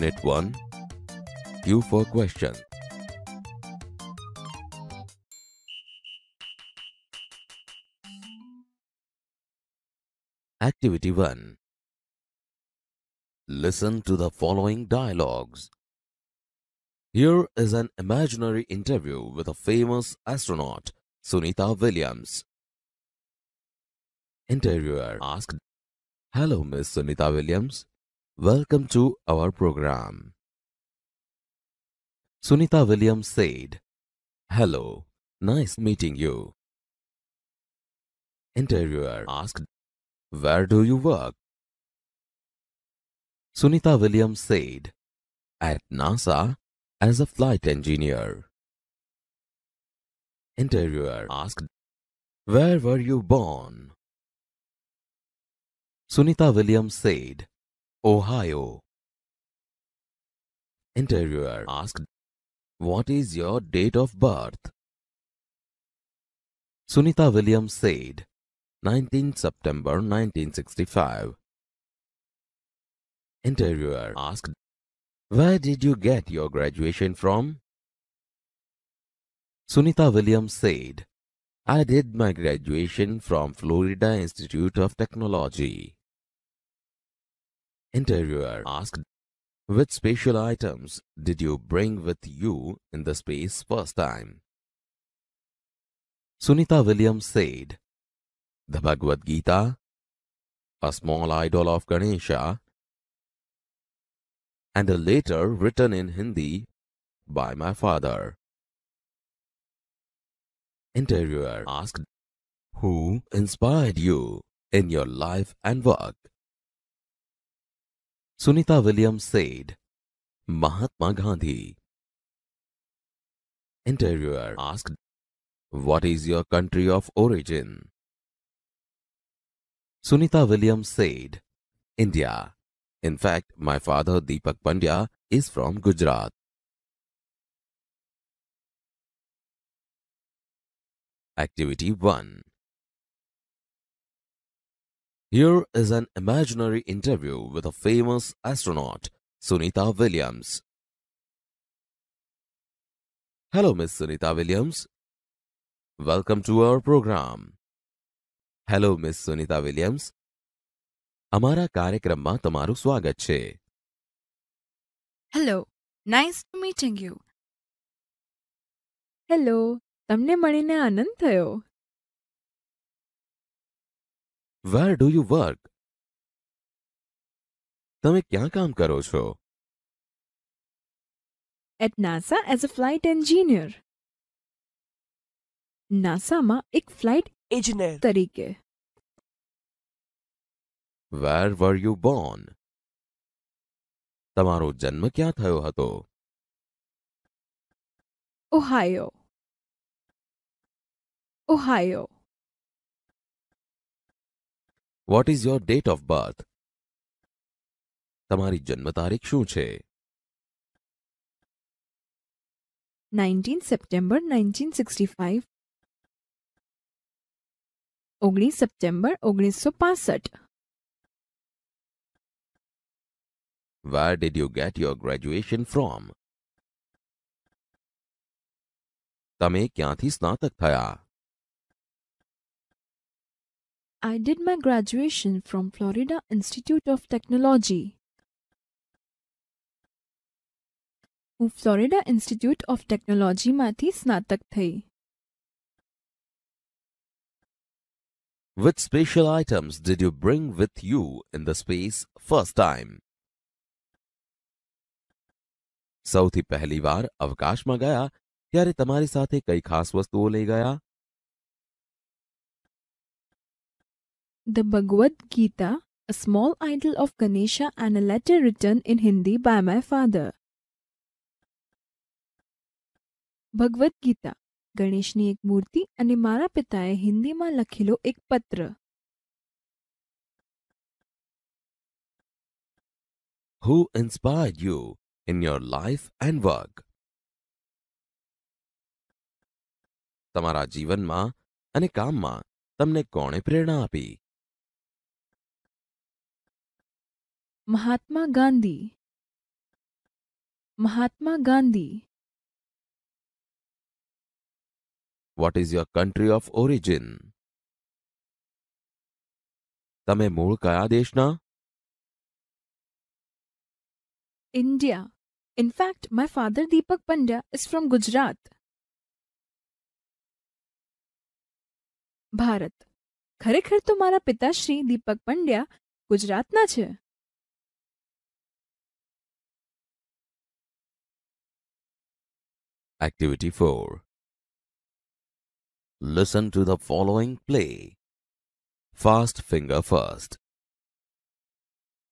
Unit 1 Due for Question Activity 1 Listen to the following dialogues. Here is an imaginary interview with a famous astronaut, Sunita Williams. Interviewer asked, Hello, Miss Sunita Williams. Welcome to our program. Sunita Williams said, Hello, nice meeting you. Interviewer asked, Where do you work? Sunita Williams said, At NASA as a flight engineer. Interviewer asked, Where were you born? Sunita Williams said, Ohio. Interviewer asked, What is your date of birth? Sunita Williams said, 19 September 1965. Interviewer asked, Where did you get your graduation from? Sunita Williams said, I did my graduation from Florida Institute of Technology. Interviewer asked, Which special items did you bring with you in the space first time? Sunita Williams said, The Bhagavad Gita, a small idol of Ganesha, and a letter written in Hindi by my father. Interviewer asked, Who inspired you in your life and work? Sunitha Williams said, Mahatma Gandhi. Interviewer asked, What is your country of origin? Sunitha Williams said, India. In fact, my father Deepak Pandya is from Gujarat. Activity 1 here is an imaginary interview with a famous astronaut, Sunitha Williams. Hello, Miss Sunitha Williams. Welcome to our program. Hello, Miss Sunitha Williams. Amara Karekramma Tamaru Swagache. Hello, nice meeting you. Hello, Tamne Manina Anantayo. Where do you work તમે ક્યાં કામ કરો છો at NASA as a flight engineer નાસામાં એક flight ઇજનેર તરીકે વેર વર you Born તમારો જન્મ ક્યાં થયો હતો Ohio Ohio what is your date of birth તમારી જન્મ તારીખ શું છે 19 September 1965 19 September 1965 Where did you get your graduation from? તમે ક્યાંથી સ્નાતક થયા I did my graduation from Florida Institute of Technology. હું ફ્લોરિડા ઇન્સ્ટિટ્યૂટ ઓફ ટેકનોલોજીમાંથી સ્નાતક થઈ Which special items did you bring with you in the space first time? સૌથી પહેલી વાર અવકાશમાં ગયા ત્યારે તમારી સાથે કઈ ખાસ વસ્તુઓ લઈ ગયા The Bhagavad Gita, a small idol of Ganesha and a letter written in Hindi by my father. Bhagavad Gita ગણેશની એક મૂર્તિ અને મારા પિતાએ હિન્દીમાં લખેલો એક પત્ર Who inspired you in your life and work? તમારા જીવનમાં અને કામમાં તમને કોણે પ્રેરણા આપી Mahatma Gandhi Mahatma Gandhi what is your country of origin તમે મૂળ કયા દેશના India in fact my father Deepak Pandya is from Gujarat Bharat ખરેખર તો મારા પિતાશ્રી દીપક પંડ્યા ગુજરાતના છે Activity 4 Listen to the following play. Fast finger first.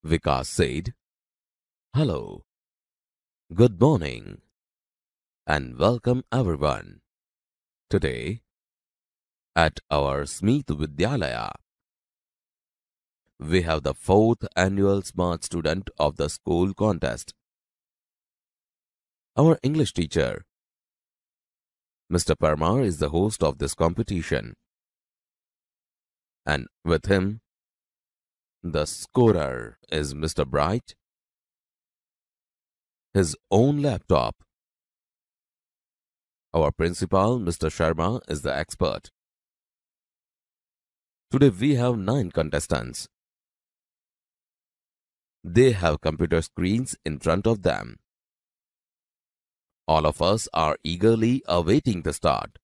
Vikas said, Hello, good morning, and welcome everyone. Today, at our Smith Vidyalaya, we have the fourth annual Smart Student of the School contest. Our English teacher, Mr. Parmar is the host of this competition. And with him, the scorer is Mr. Bright, his own laptop. Our principal, Mr. Sharma, is the expert. Today we have 9 contestants. They have computer screens in front of them. All of us are eagerly awaiting the start.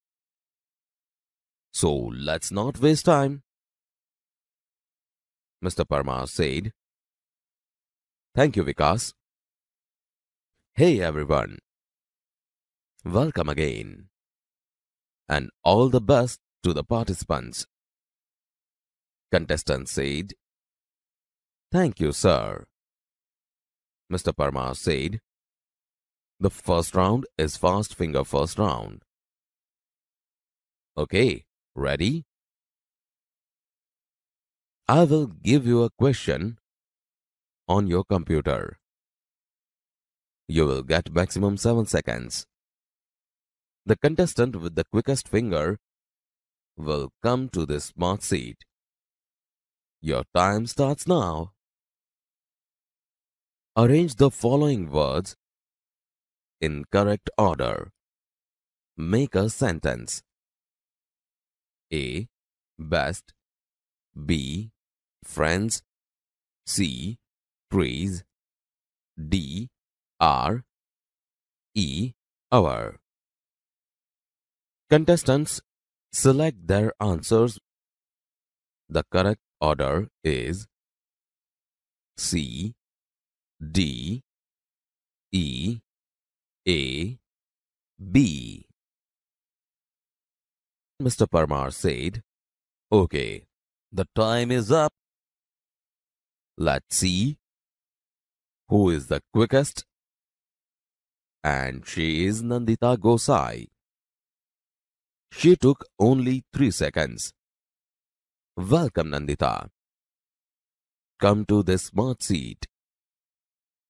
So let's not waste time. Mr. Parma said. Thank you, Vikas. Hey everyone. Welcome again. And all the best to the participants. Contestant said. Thank you, sir. Mr. Parma said. The first round is fast finger first round. Okay, ready? I will give you a question on your computer. You will get maximum 7 seconds. The contestant with the quickest finger will come to the smart seat. Your time starts now. Arrange the following words in correct order. Make a sentence. A. Best. B. Friends. C. Praise. D. R. E. Our. Contestants select their answers. The correct order is C, D, E, a. B. Mr. Parmar said, Okay, the time is up. Let's see who is the quickest. And she is Nandita Gosai. She took only three seconds. Welcome, Nandita. Come to this smart seat.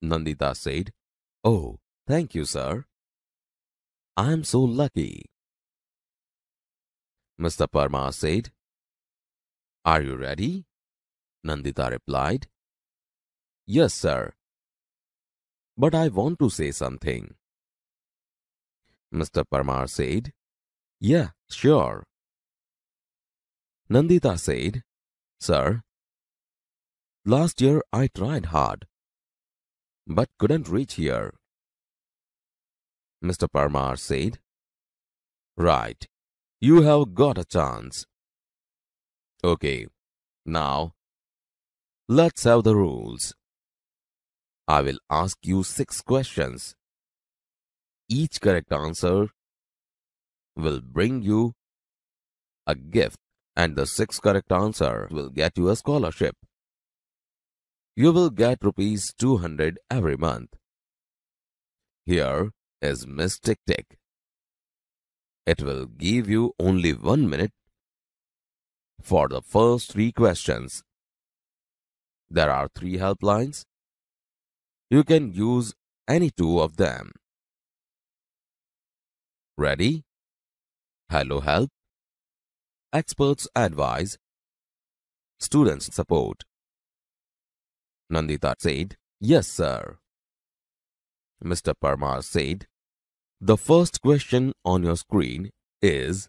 Nandita said, Oh, Thank you, sir. I'm so lucky. Mr. Parma said. Are you ready? Nandita replied. Yes, sir. But I want to say something. Mr. Parmar said. Yeah, sure. Nandita said, Sir, last year I tried hard, but couldn't reach here. Mr. Parmar said. Right. You have got a chance. Okay. Now, let's have the rules. I will ask you six questions. Each correct answer will bring you a gift and the six correct answer will get you a scholarship. You will get rupees 200 every month. Here, is Mystic Tech. It will give you only one minute for the first three questions. There are three helplines. You can use any two of them. Ready? Hello Help. Experts advise. Students support. Nandita said, Yes, sir. Mr. Parmar said, the first question on your screen is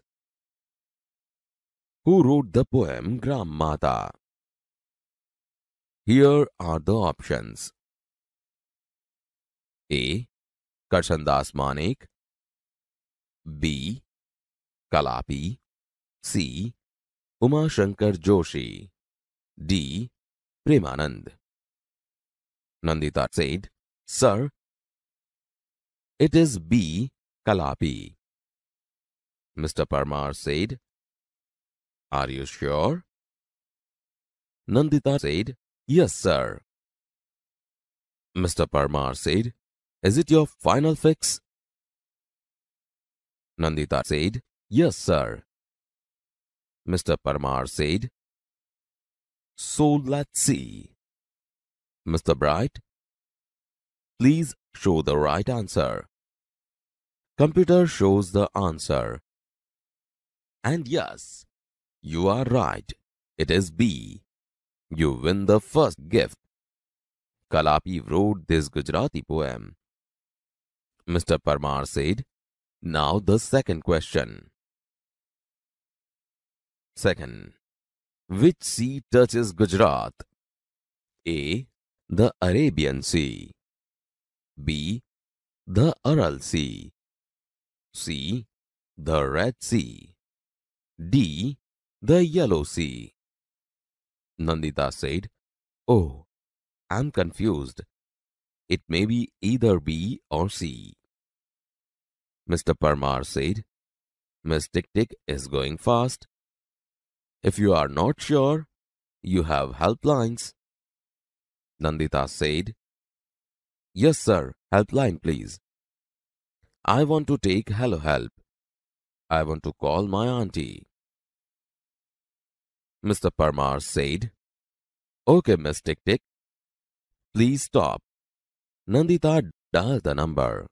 Who wrote the poem Gram Here are the options A. Karshandas Manik B. Kalapi C. Uma Shankar Joshi D. Premanand Nandita said, Sir, it is B. Kalapi. Mr. Parmar said, Are you sure? Nandita said, Yes, sir. Mr. Parmar said, Is it your final fix? Nandita said, Yes, sir. Mr. Parmar said, So let's see. Mr. Bright, Please show the right answer. Computer shows the answer. And yes, you are right. It is B. You win the first gift. Kalapi wrote this Gujarati poem. Mr. Parmar said, Now the second question. Second, which sea touches Gujarat? A. The Arabian Sea. B. The Aral Sea C. The Red Sea D. The Yellow Sea Nandita said, Oh, I'm confused. It may be either B or C. Mr. Parmar said, Miss Tick Tick is going fast. If you are not sure, you have helplines. Nandita said, Yes, sir. Helpline, please. I want to take Hello Help. I want to call my auntie. Mr. Parmar said, Okay, Miss Tick Tick. Please stop. Nandita dial the number.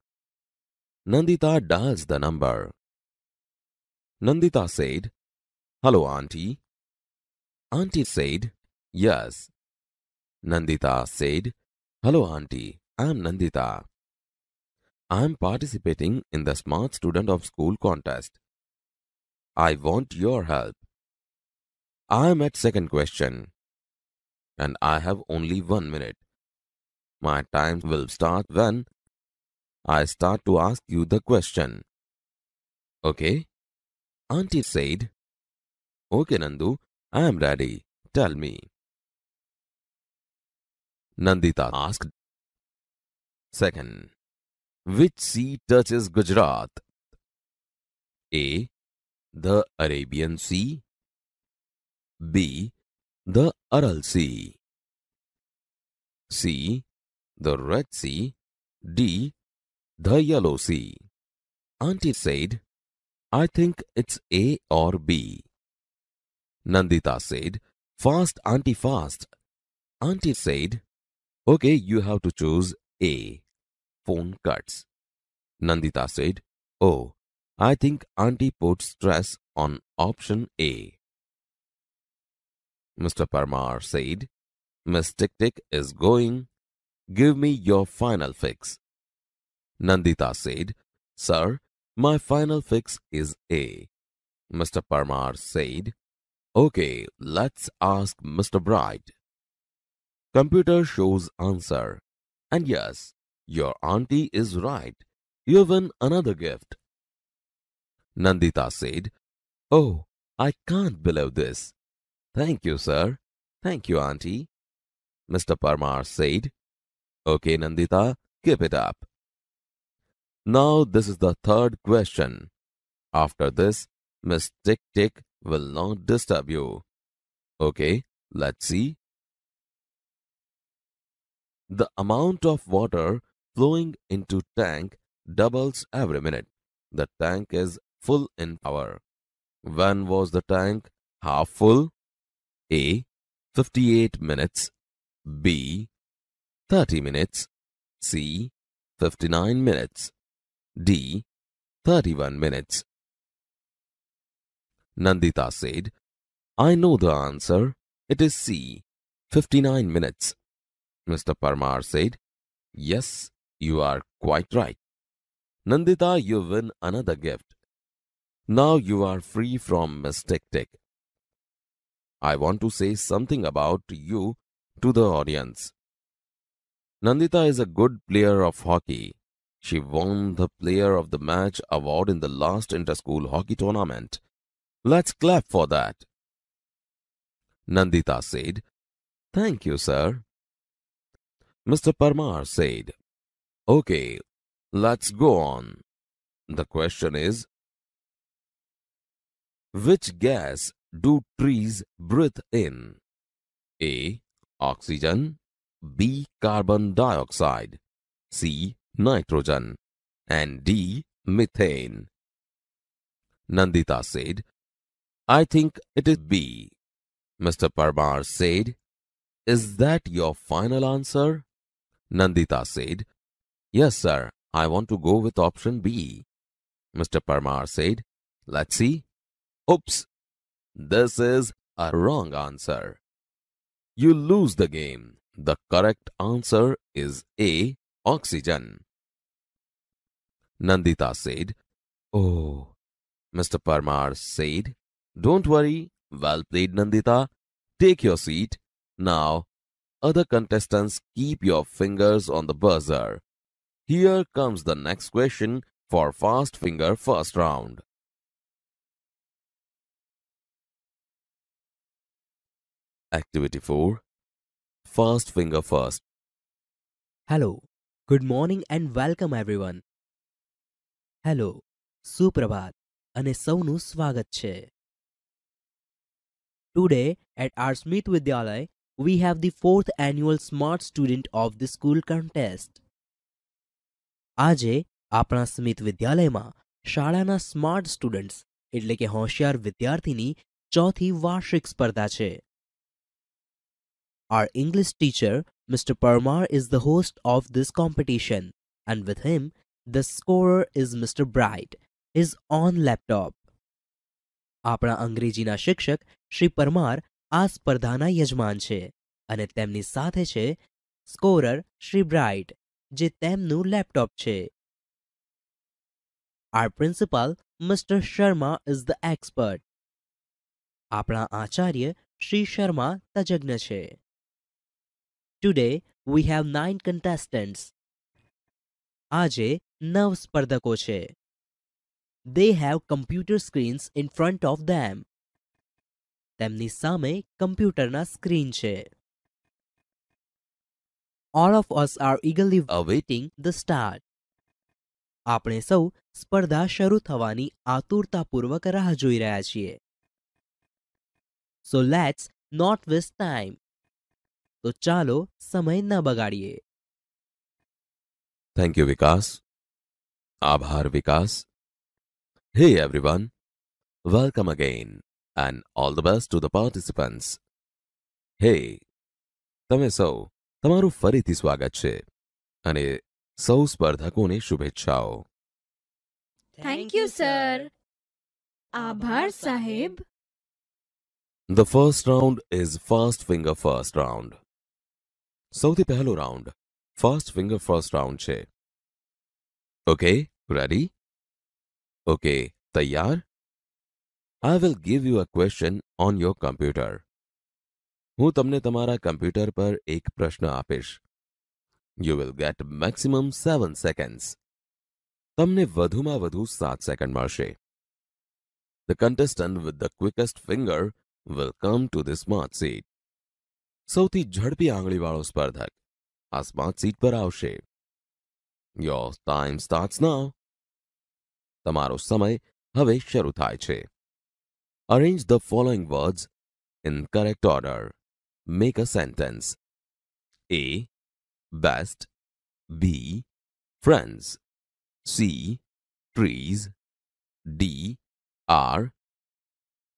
Nandita dials the number. Nandita said, Hello, auntie. Auntie said, Yes. Nandita said, Hello, auntie. I'm Nandita. I'm participating in the Smart Student of School contest. I want your help. I'm at second question and I have only one minute. My time will start when I start to ask you the question. Okay? Auntie said, Okay Nandu, I am ready. Tell me. Nandita asked, Second, which sea touches Gujarat? A. The Arabian Sea B. The Aral Sea C. The Red Sea D. The Yellow Sea Auntie said, I think it's A or B. Nandita said, Fast, Auntie, fast. Auntie said, Okay, you have to choose A phone cuts. Nandita said, Oh, I think auntie put stress on option A. Mr. Parmar said, Miss Tick Tick is going. Give me your final fix. Nandita said, Sir, my final fix is A. Mr. Parmar said, Okay, let's ask Mr. Bright. Computer shows answer. And yes, your auntie is right. You win another gift. Nandita said, Oh, I can't believe this. Thank you, sir. Thank you, auntie. Mr. Parmar said, Okay, Nandita, keep it up. Now this is the third question. After this, Miss Tick Tick will not disturb you. Okay, let's see. The amount of water flowing into tank doubles every minute. The tank is full in power. When was the tank half full? A. 58 minutes B. 30 minutes C. 59 minutes D. 31 minutes Nandita said, I know the answer. It is C. 59 minutes. Mr. Parmar said, Yes, you are quite right. Nandita, you win another gift. Now you are free from mistake tech. I want to say something about you to the audience. Nandita is a good player of hockey. She won the Player of the Match award in the last inter-school hockey tournament. Let's clap for that. Nandita said, Thank you, sir. Mr. Parmar said, Okay, let's go on. The question is, which gas do trees breathe in? A. Oxygen B. Carbon dioxide C. Nitrogen and D. Methane Nandita said, I think it is B. Mr. Parmar said, Is that your final answer? Nandita said, Yes, sir. I want to go with option B. Mr. Parmar said. Let's see. Oops. This is a wrong answer. You lose the game. The correct answer is A. Oxygen. Nandita said. Oh. Mr. Parmar said. Don't worry. Well played, Nandita. Take your seat. Now, other contestants keep your fingers on the buzzer. Here comes the next question for fast finger first round. Activity 4 Fast Finger First Hello, good morning and welcome everyone. Hello, Suprabhat. અને સૌનું સ્વાગત છે today at R Smith Vidyalaya we have the fourth annual smart student of contest. આજે આપણા સ્મિત વિદ્યાલયમાં શાળાના smart students એટલે કે હોશિયાર વિદ્યાર્થીની ચોથી વાર્ષિક સ્પર્ધા છે our English teacher Mister Parmar is the host of this competition and with him, the scorer is Mr. Bright, his own laptop. આપણા અંગ્રેજીના શિક્ષક શ્રી પરમાર આ સ્પર્ધાના યજમાન છે અને તેમની સાથે છે સ્કોરર શ્રી બ્રાઇટ જે તેમનું લેપટોપ છે Our principal, Mr. Sharma, is the expert. આપણા આચાર્ય શ્રી શર્મા તજજ્ઞ છે today we have nine contestants આજે નવ સ્પર્ધકો છે they have computer screens in front of them તેમની સામે કમ્પ્યુટરના સ્ક્રીન છે all of us are eagerly awaiting the start. આપણે સૌ સ્પર્ધા શરૂ થવાની આતુરતાપૂર્વક રાહ જોઈ રહ્યા છીએ so let's not waste time તો ચાલો સમય ન બગાડીએ થેન્ક યુ વિકાસ આભાર Vikas hey everyone welcome again and all the best to the participants હે તમે સૌ तमारो फरीति स्वागत छे अने સૌ સ્પર્ધકોને શુભેચ્છાઓ थैंक यू सर आभार સાહેબ the first round is fast finger first round સૌથી પહેલો રાઉન્ડ ફાસ્ટ ફિંગર ફર્સ્ટ રાઉન્ડ છે ઓકે રેડી ઓકે તૈયાર I will give you a question on your computer હું તમને તમારા કમ્પ્યુટર પર એક પ્રશ્ન આપીશ you will get maximum seven seconds તમને વધુમાં વધુ સાત સેકન્ડ મળશે the contestant with the quickest finger will come to the smart seat સૌથી ઝડપી આંગળીવાળો સ્પર્ધક આ સ્માર્ટ સીટ પર આવશે યોર ટાઈમ સ્ટાર્ટ્સ નાવ તમારો સમય હવે શરૂ થાય છે arrange the following words in correct order Make a sentence. A. Best. B. Friends. C. Trees. D. R.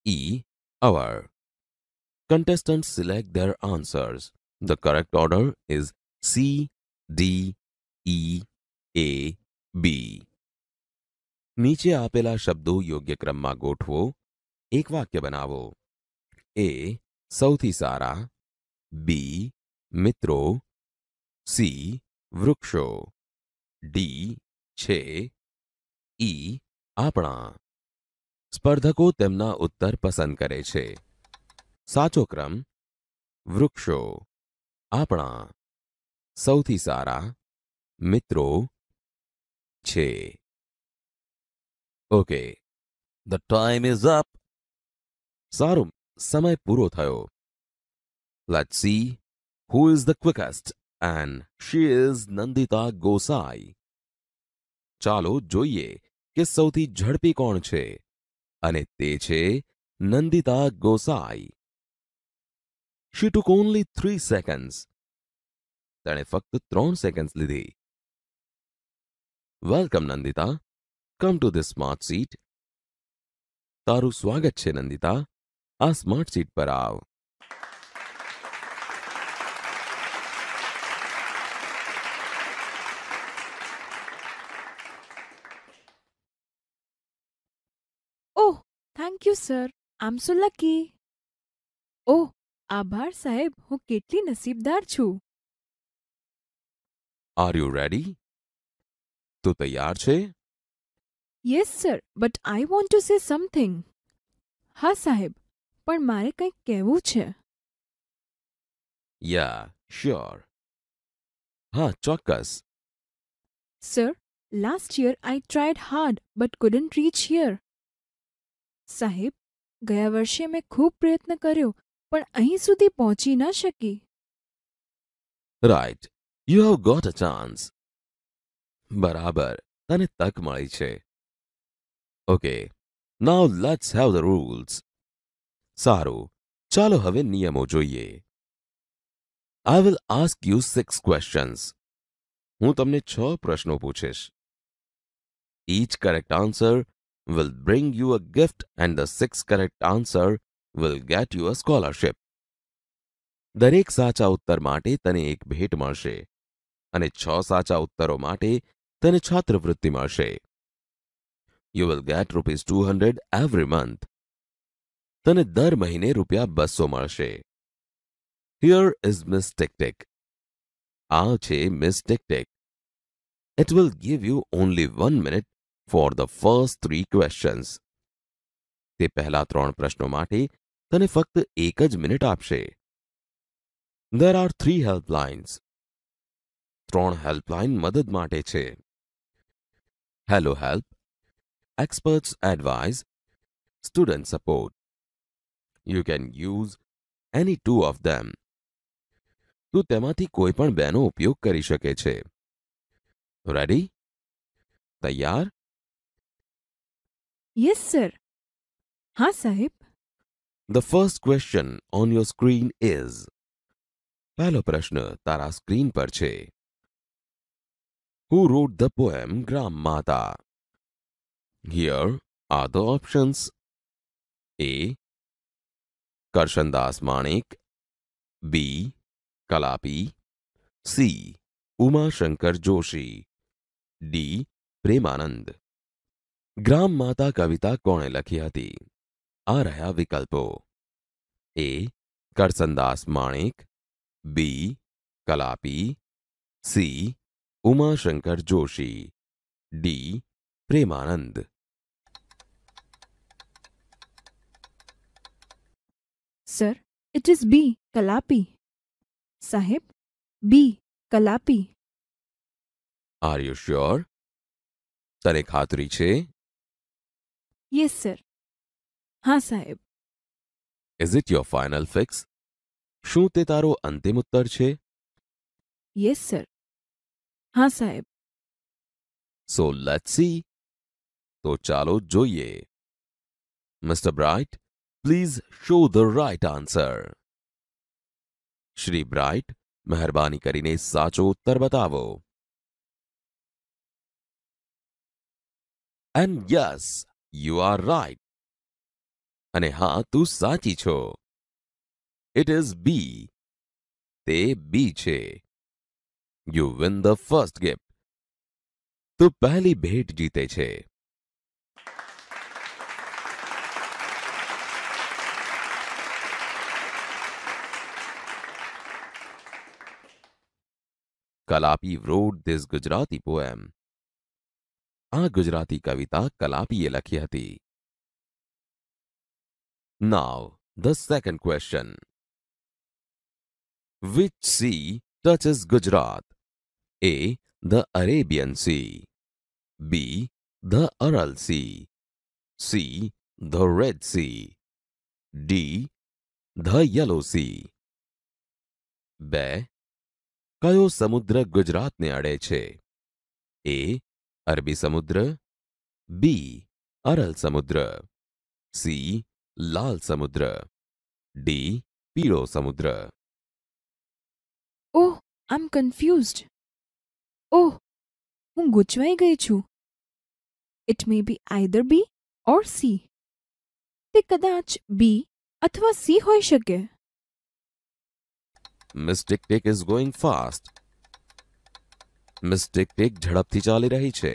E. Our Contestants select their answers. The correct order is C, D, E, A, B. नीचे आपेला शब्दों योग्य क्रम में गोठवो एक वाक्य बनावो ए सौ सारा બી મિત્રો સી વૃક્ષો ડી છે ઈ આપણા સ્પર્ધકો તેમના ઉત્તર પસંદ કરે છે સાચો ક્રમ વૃક્ષો આપણા સૌથી સારા મિત્રો છે okay the time is up સારું સમય પૂરો થયો Let's see who is the quickest and she is Nandita Gosai. ચાલો જોઈએ કે સૌથી ઝડપી કોણ છે અને તે છે Nandita Gosai. She took only 3 seconds. તેણે ફક્ત 3 સેકન્ડ્સ લીધી. Welcome Nandita. Come to this smart seat. તારું સ્વાગત છે નંદિતા. આ સ્માર્ટ સીટ પર આવ. સર આમ સો લકી ઓહ આભાર સાહેબ હું કેટલી નસીબદાર છું આર યુ રેડી તું તૈયાર છે yes sir but I want to say something હા સાહેબ પણ મારે કંઈક કહેવું છે યા શ્યોર હા ચોક્કસ sir last year I tried hard but couldn't reach here સાહેબ ગયા વર્ષે મેં ખૂબ પ્રયત્ન કર્યો પણ અહીં સુધી પહોંચી ન શકી right you have got a chance બરાબર તને તક મળી છે okay now let's have the rules સારું ચાલો હવે નિયમો જોઈએ I will ask you six questions હું તમને છ પ્રશ્નો પૂછીશ each correct answer will bring you a gift and the six correct answer will get you a scholarship. દરેક સાચા ઉત્તર માટે તને એક ભેટ મળશે અને છ સાચા ઉત્તરો માટે તને છાત્રવૃત્તિ મળશે you will get rupees two hundred every month તને દર મહિને રૂપિયા બસો મળશે હિયર ઇઝ મિસ ટેકટેક આ છે Miss Tick Tick it will give you only one minute for the first three questions તે પહેલા ત્રણ પ્રશ્નો માટે તને ફક્ત એક જ મિનિટ આપશે દેર આર થ્રી હેલ્પલાઇન્સ ત્રણ હેલ્પલાઇન મદદ માટે છે hello help experts advise student support you can use any two of them તું તેમાંથી કોઈ પણ બેનો ઉપયોગ કરી શકે છે રેડી તૈયાર Yes, sir. हाँ Sahib The first question on your screen is પહેલો પ્રશ્ન તારા સ્ક્રીન પર છે Who wrote the poem Gram Mata? Here are the options A. Karshandas Manik B. Kalapi C. Uma Shankar Joshi D. Premanand ग्राम माता कविता કોણે લખી હતી આ રહ્યા વિકલ્પો A Garsandas Manik B Kalapi C Umashankar Joshi D Premanand sir it is B Kalapi સાહેબ B Kalapi are you sure sir એકાતરી છે यस सर હા સાહેબ is it your final fix શું તે તારો અંતિમ ઉત્તર છે યસ સર હા સાહેબ સો લેટ્સ સી તો ચાલો જોઈએ Mister Bright please show the right answer Shri Bright મહેરબાની કરીને સાચો ઉત્તર બતાવો And yes, you are right અને હા તું સાચી છો ઇટ ઇઝ બી તે બી છે you win the first gift તું પહેલી ભેટ જીતે છે Kalapi wrote this Gujarati poem Gujarati કવિતા કલાપી એ લખી હતી now the second question which sea touches Gujarat A the Arabian Sea B the Aral Sea C the Red Sea D the Yellow Sea બ કયો સમુદ્ર ગુજરાત ને અડે છે એ अरबी समुद्र बी अरल समुद्र सी लाल समुद्र डी पीड़ो समुद्र ओह आई एम कंफ्यूज ओह हूँ गुचवाई गई छू it may be either B और सी ते कदाच बी अथवा सी हो सके Miss Tick is going fast Miss tick Tick ઝડપથી ચાલી રહી છે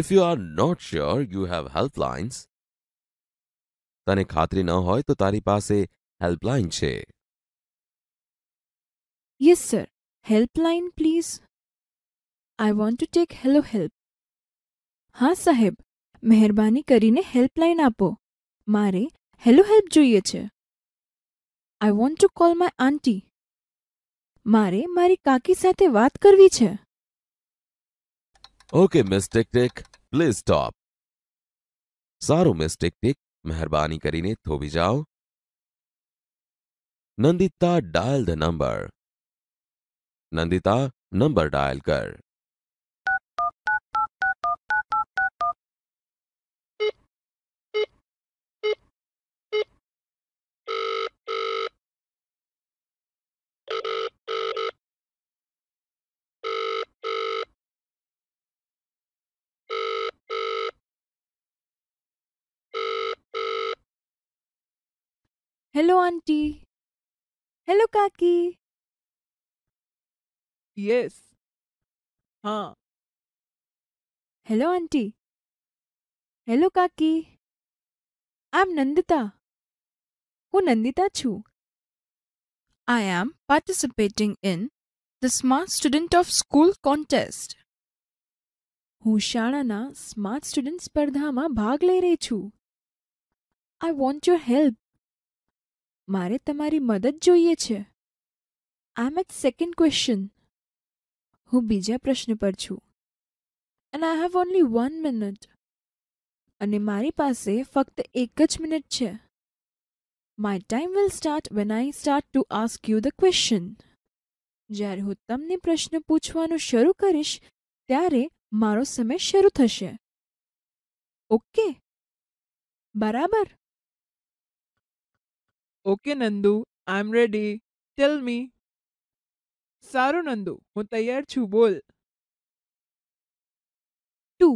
if you are not sure you have helplines તને ખાતરી ન હોય તો તારી પાસે હેલ્પલાઇન છે yes sir helpline please I want to take hello help હા સાહેબ મહેરબાની કરીને હેલ્પલાઇન આપો મારે હેલો હેલ્પ જોઈએ છે I want to call my auntie મારે મારી કાકી સાથે વાત કરવી છે okay Miss Tick please stop સારું મિસ ટિક મહેરબાની કરીને થોભી જાઓ Nandita dial the number Nandita number dial કર Hello, auntie. Hello, kaki. Yes. Huh. Hello, auntie. Hello, kaki. I'm Nandita. Who Nandita chu? I am participating in the Smart Student of School contest. હું શાળાના smart student સ્પર્ધામાં ભાગ લઈ રહી છું I want your help મારે તમારી મદદ જોઈએ છે આઈ એટ સેકન્ડ ક્વેશ્ચન હું બીજા પ્રશ્ન પર છું and I have only one minute અને મારી પાસે ફક્ત એક જ મિનિટ છે my time will start when I start to ask you the question જ્યારે હું તમને પ્રશ્ન પૂછવાનું શરૂ કરીશ ત્યારે મારો સમય શરૂ થશે ઓકે બરાબર okay Nandu I ready tell me સારું નંદુ હું તૈયાર છું બોલ two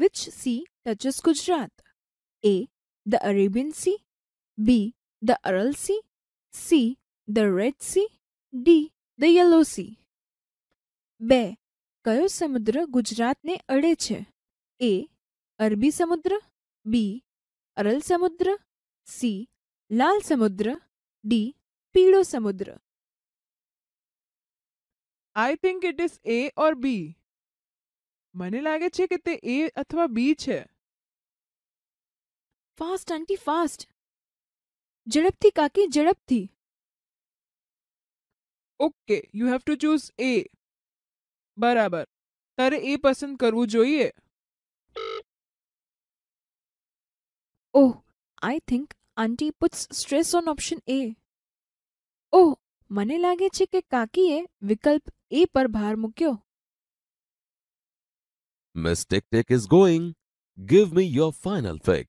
which sea touches Gujarat A the Arabian Sea B the Aral Sea C the Red Sea D the Yellow Sea બે કયો સમુદ્ર ગુજરાતને અડે છે એ અરબી સમુદ્ર બી અરલ સમુદ્ર સી लाल समुद्र डी पीड़ो समुद्र I think it is A और बी મને લાગે છે કે તે એ અથવા બી છે ફાસ્ટ આંટી ફાસ્ટ ઝડપથી કાકી ઝડપથી okay you have to choose A બરાબર તારે એ પસંદ કરવું જોઈએ oh I think auntie puts stress on option A oh મને લાગે છે કે કાકીએ વિકલ્પ એ પર ભાર મૂક્યો Miss Tick Tick is going. Give me your final fix.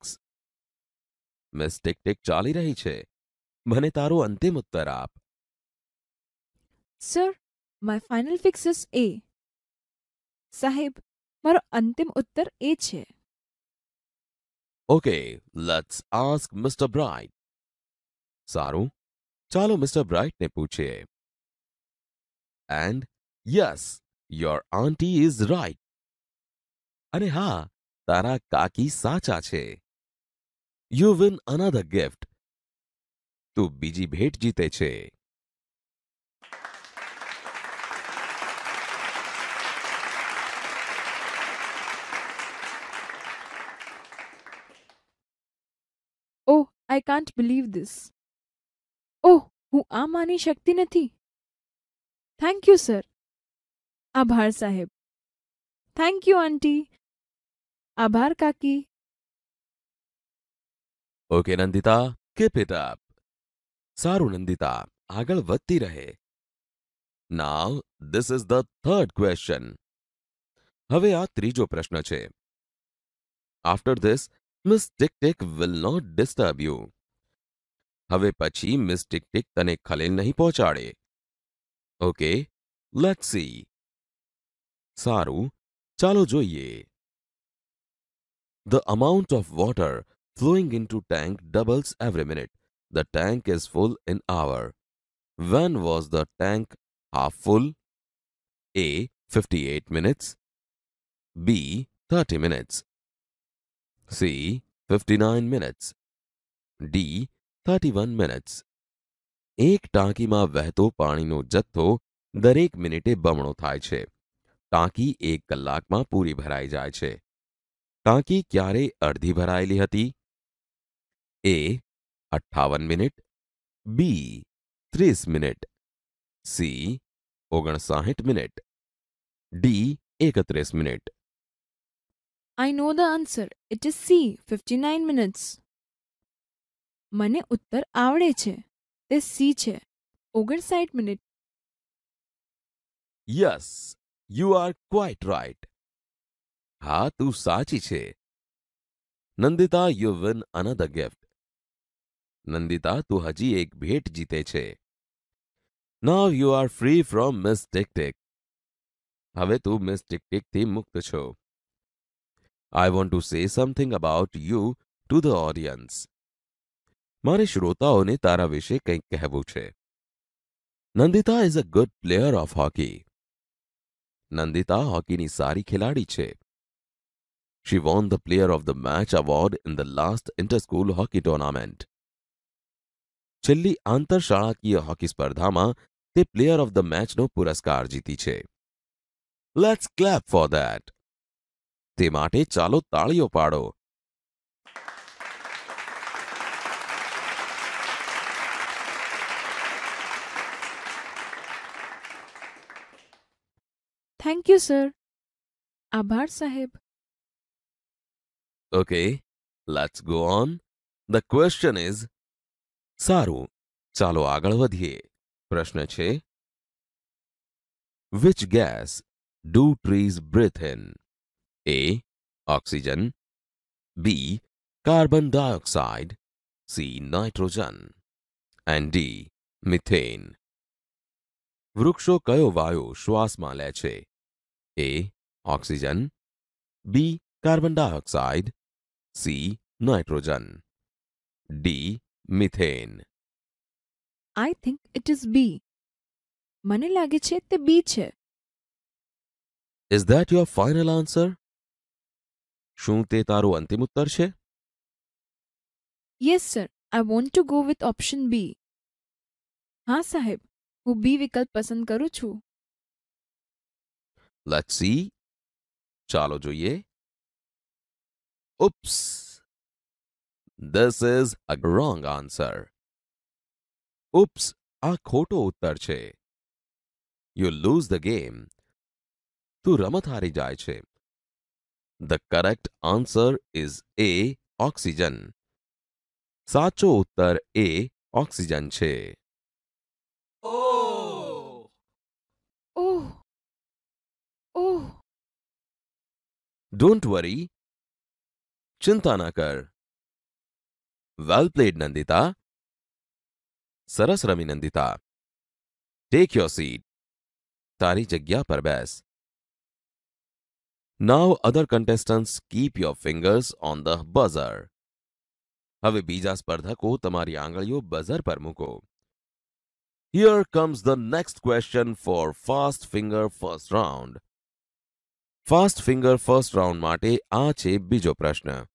Miss tick Tick ચાલી રહી છે મને તારો અંતિમ ઉત્તર આપ sir my final fix is A સાહેબ મારો અંતિમ ઉત્તર એ છે Okay, let's ask Mr. Bright. सारू चालो मिस्टर ब्राइट ने पूछे and yes your auntie is right અને હા તારા કાકી સાચા છે યુ વિન અનાધર ગિફ્ટ તું બીજી ભેટ જીતે છે I can't believe this oh હું આ માની શકતી નથી થેન્ક યુ સર આભાર સાહેબ થેન્ક યુ આંટી આભાર કાકી okay Nandita keep it up સારું નંદિતા આગળ વધતી રહે now this is the third question હવે આ ત્રીજો પ્રશ્ન છે after this Miss Tick Tick will not disturb you હવે પછી મિસ ટિકટિક તને ખલેલ નહીં પહોંચાડે ઓકે લેટ સી સારું ચાલો જોઈએ The amount of water flowing into tank doubles every minute. The tank is full in hour. When was the tank half full? A. 58 minutes. B. 30 minutes. C. 59 minutes. D. 31 minutes. એક ટાંકીમાં વહેતો પાણીનો જથ્થો દરેક મિનિટે બમણો થાય છે ટાંકી એક કલાકમાં પૂરી ભરાઈ જાય છે ટાંકી ક્યારે અડધી ભરાયેલી હતી એ અઠ્ઠાવન મિનિટ બી ત્રીસ મિનિટ સી ઓગણસાઠ મિનિટ ડી એકત્રીસ minute I know the answer it is C fifty nine minutes મને ઉત્તર આવડે છે તે સી છે ઓગણસાઠ minute yes you are quite right હા તું સાચી છે Nandita you win another gift Nandita તું હજી એક ભેટ જીતે છે now you are free from miss tick tick હવે તું મિસ ટિક ટિકથી મુક્ત છો आई वॉन्ट टू से something about you to the audience મારે શ્રોતાઓને તારા વિશે કંઈક કહેવું છે Nandita is a good player of hockey Nandita હોકીની સારી ખેલાડી છે she won the player of the match award in the last interschool hockey tournament છેલ્લી આંતરશાળાકીય હોકી સ્પર્ધામાં તે પ્લેયર ઓફ ધ મેચનો પુરસ્કાર જીતી છે લેટ્સ ક્લેપ ફોર ધેટ તે માટે ચાલો તાળીઓ પાડો થેન્ક યુ સર આભાર સાહેબ okay let's go on the question is સારું ચાલો આગળ વધીએ પ્રશ્ન છે which gas do trees breathe in A oxygen B carbon dioxide C nitrogen and D methane वृक्षों क्यों वायु श्वास में ले छे? A oxygen B carbon dioxide C nitrogen D methane I think it is B मने लगे बी छे। Is that your final answer છુંતે તારો અંતિમ ઉત્તર છે yes sir I want to go with option B હા સાહેબ હું બી વિકલ્પ પસંદ કરું છું લેટ્સ સી ચાલો જોઈએ oops this is a wrong answer oops આ ખોટો ઉત્તર છે યુ લૂઝ ધ ગેમ તું રમત હારી જાય છે the correct answer is A oxygen સાચો ઉત્તર એ ઓક્સિજન છે ડોન્ટ વરી चिंता ना कर. વેલ પ્લેડ नंदिता सरस रमी नंदिता. ટેક યોર સીટ तारी जगह पर बैस. Now other contestants keep your fingers on the buzzer. હવે બીજા સ્પર્ધકો તમારી આંગળીઓ બઝર પર મૂકો. Here comes the next question for fast finger first round. Fast finger first round માટે આ છે બીજો પ્રશ્ન